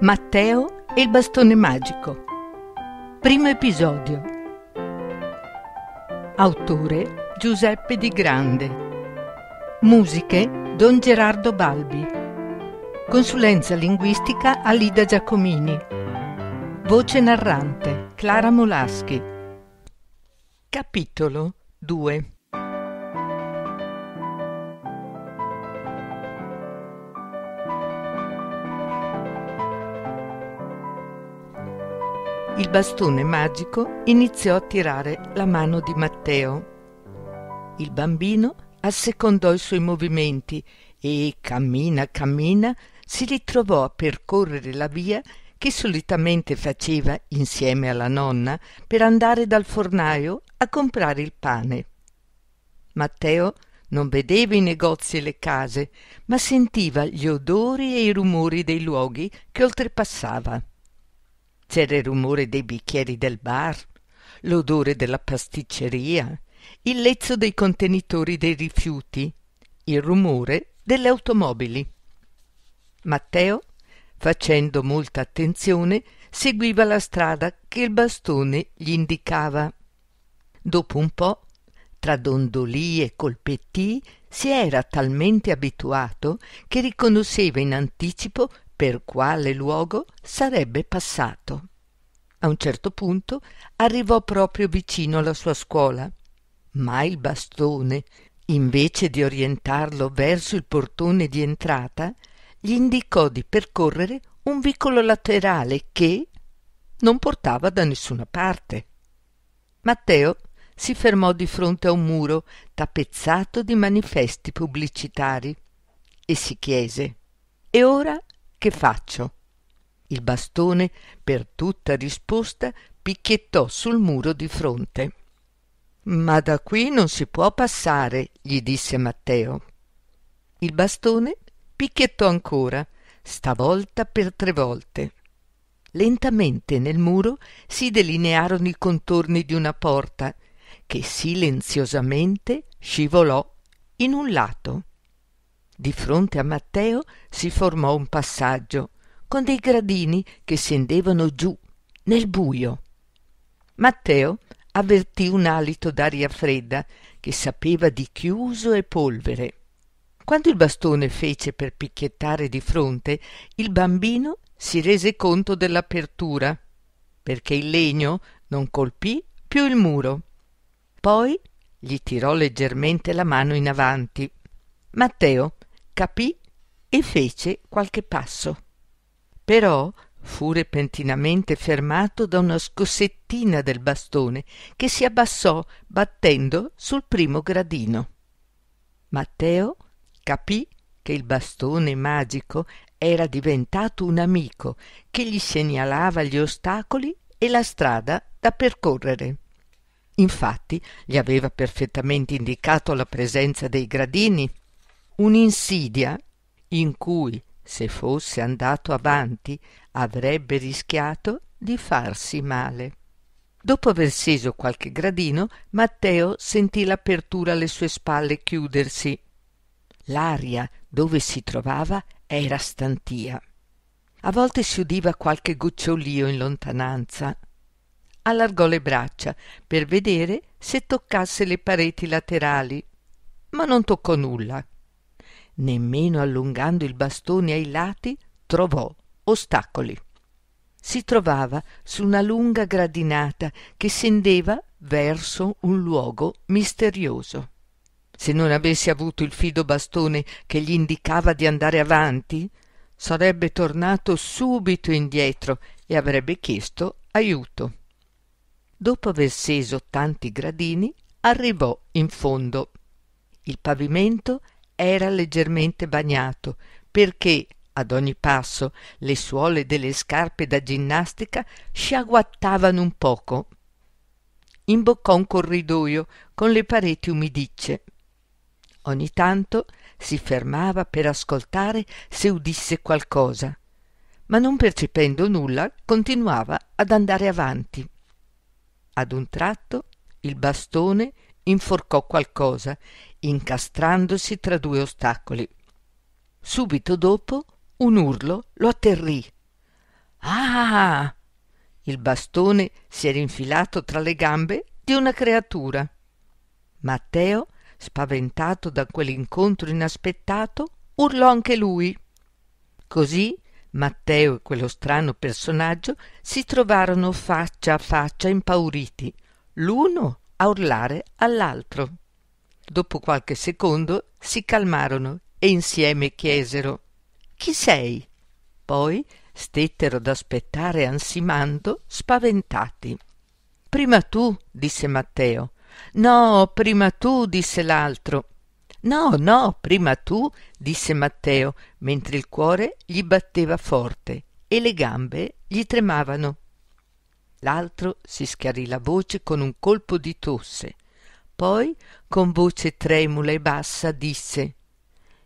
Matteo e il bastone magico. Primo episodio. Autore Giuseppe Di Grande. Musiche Don Gerardo Balbi. Consulenza linguistica Alida Giacomini. Voce narrante Clara Molaschi. Capitolo 2 il bastone magico iniziò a tirare la mano di Matteo. Il bambino assecondò i suoi movimenti e, cammina cammina, si ritrovò a percorrere la via che solitamente faceva insieme alla nonna per andare dal fornaio a comprare il pane. Matteo non vedeva i negozi e le case, ma sentiva gli odori e i rumori dei luoghi che oltrepassava. C'era il rumore dei bicchieri del bar, l'odore della pasticceria, il lezzo dei contenitori dei rifiuti, il rumore delle automobili. Matteo, facendo molta attenzione, seguiva la strada che il bastone gli indicava. Dopo un po', tra dondolii e colpettii, si era talmente abituato che riconosceva in anticipo per quale luogo sarebbe passato. A un certo punto arrivò proprio vicino alla sua scuola, ma il bastone, invece di orientarlo verso il portone di entrata, gli indicò di percorrere un vicolo laterale che non portava da nessuna parte. Matteo si fermò di fronte a un muro tappezzato di manifesti pubblicitari e si chiese E ora che faccio? Il bastone, per tutta risposta, picchiettò sul muro di fronte. Ma da qui non si può passare, gli disse Matteo. Il bastone picchiettò ancora, stavolta per tre volte. Lentamente nel muro si delinearono i contorni di una porta che silenziosamente scivolò in un lato. Di fronte a Matteo si formò un passaggio con dei gradini che scendevano giù nel buio. Matteo avvertì un alito d'aria fredda che sapeva di chiuso e polvere. Quando il bastone fece per picchiettare di fronte, il bambino si rese conto dell'apertura, perché il legno non colpì più il muro. Poi gli tirò leggermente la mano in avanti. Matteo capì e fece qualche passo però fu repentinamente fermato da una scossettina del bastone che si abbassò battendo sul primo gradino matteo capì che il bastone magico era diventato un amico che gli segnalava gli ostacoli e la strada da percorrere. Infatti gli aveva perfettamente indicato la presenza dei gradini un'insidia in cui se fosse andato avanti avrebbe rischiato di farsi male dopo aver sceso qualche gradino matteo sentì l'apertura alle sue spalle chiudersi l'aria dove si trovava era stantìa a volte si udiva qualche gocciolio in lontananza allargò le braccia per vedere se toccasse le pareti laterali ma non toccò nulla nemmeno allungando il bastone ai lati trovò ostacoli si trovava su una lunga gradinata che scendeva verso un luogo misterioso se non avesse avuto il fido bastone che gli indicava di andare avanti sarebbe tornato subito indietro e avrebbe chiesto aiuto dopo aver sceso tanti gradini arrivò in fondo il pavimento era leggermente bagnato perché ad ogni passo le suole delle scarpe da ginnastica sciaguattavano un poco imboccò un corridoio con le pareti umidicce ogni tanto si fermava per ascoltare se udisse qualcosa ma non percependo nulla continuava ad andare avanti ad un tratto il bastone inforcò qualcosa, incastrandosi tra due ostacoli. Subito dopo un urlo lo atterrì. Ah! Il bastone si era infilato tra le gambe di una creatura. Matteo, spaventato da quell'incontro inaspettato, urlò anche lui. Così Matteo e quello strano personaggio si trovarono faccia a faccia impauriti, l'uno a urlare all'altro. Dopo qualche secondo si calmarono e insieme chiesero Chi sei? Poi stettero ad aspettare ansimando, spaventati. Prima tu, disse Matteo. No, prima tu, disse l'altro. No, no, prima tu, disse Matteo, mentre il cuore gli batteva forte e le gambe gli tremavano l'altro si schiarì la voce con un colpo di tosse poi con voce tremula e bassa disse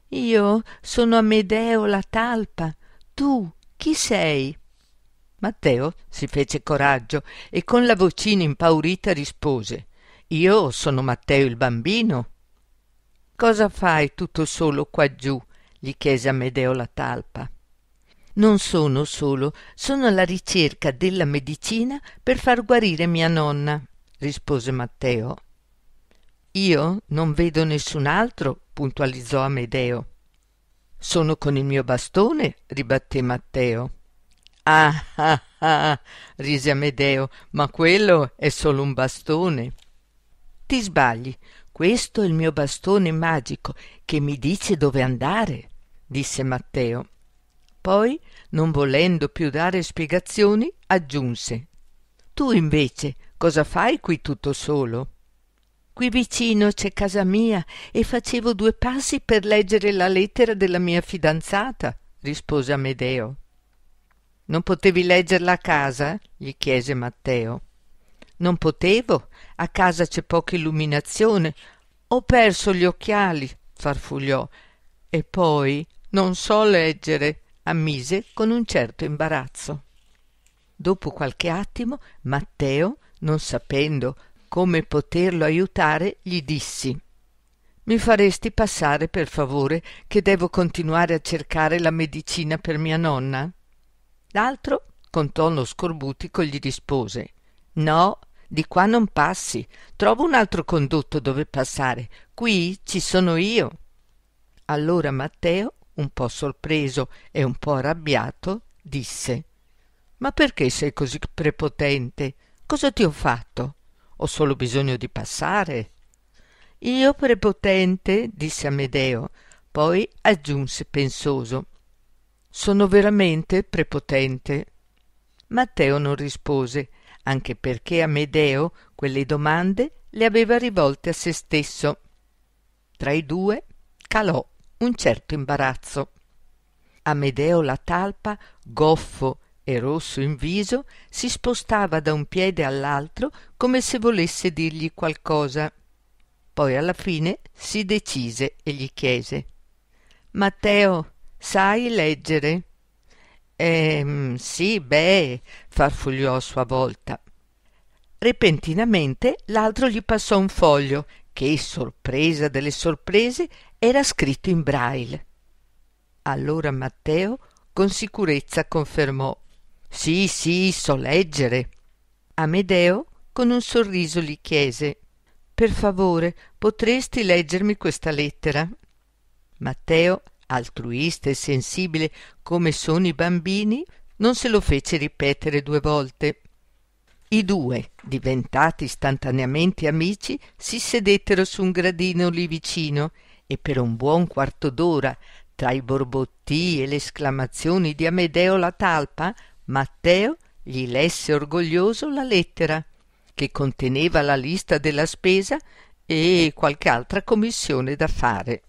io sono amedeo la talpa tu chi sei matteo si fece coraggio e con la vocina impaurita rispose io sono matteo il bambino cosa fai tutto solo quaggiù? gli chiese amedeo la talpa non sono solo, sono alla ricerca della medicina per far guarire mia nonna, rispose Matteo. Io non vedo nessun altro, puntualizzò Amedeo. Sono con il mio bastone, ribatté Matteo. Ah ah ah, rise Amedeo, ma quello è solo un bastone. Ti sbagli, questo è il mio bastone magico che mi dice dove andare, disse Matteo poi non volendo più dare spiegazioni aggiunse tu invece cosa fai qui tutto solo qui vicino c'è casa mia e facevo due passi per leggere la lettera della mia fidanzata rispose amedeo non potevi leggerla a casa gli chiese matteo non potevo a casa c'è poca illuminazione ho perso gli occhiali farfugliò e poi non so leggere ammise con un certo imbarazzo dopo qualche attimo matteo non sapendo come poterlo aiutare gli dissi mi faresti passare per favore che devo continuare a cercare la medicina per mia nonna l'altro con tono scorbutico gli rispose no di qua non passi trovo un altro condotto dove passare qui ci sono io allora matteo un po sorpreso e un po arrabbiato, disse Ma perché sei così prepotente? Cosa ti ho fatto? Ho solo bisogno di passare. Io prepotente, disse Amedeo, poi aggiunse pensoso sono veramente prepotente. Matteo non rispose, anche perché Amedeo quelle domande le aveva rivolte a se stesso. Tra i due calò un certo imbarazzo. Amedeo la talpa, goffo e rosso in viso, si spostava da un piede all'altro come se volesse dirgli qualcosa. Poi alla fine si decise e gli chiese Matteo, sai leggere? Ehm, sì, beh, farfugliò a sua volta. Repentinamente l'altro gli passò un foglio che sorpresa delle sorprese era scritto in braille allora matteo con sicurezza confermò sì sì so leggere amedeo con un sorriso gli chiese per favore potresti leggermi questa lettera matteo altruista e sensibile come sono i bambini non se lo fece ripetere due volte i due, diventati istantaneamente amici, si sedettero su un gradino lì vicino e per un buon quarto d'ora, tra i borbotti e le esclamazioni di Amedeo la talpa, Matteo gli lesse orgoglioso la lettera, che conteneva la lista della spesa e qualche altra commissione da fare.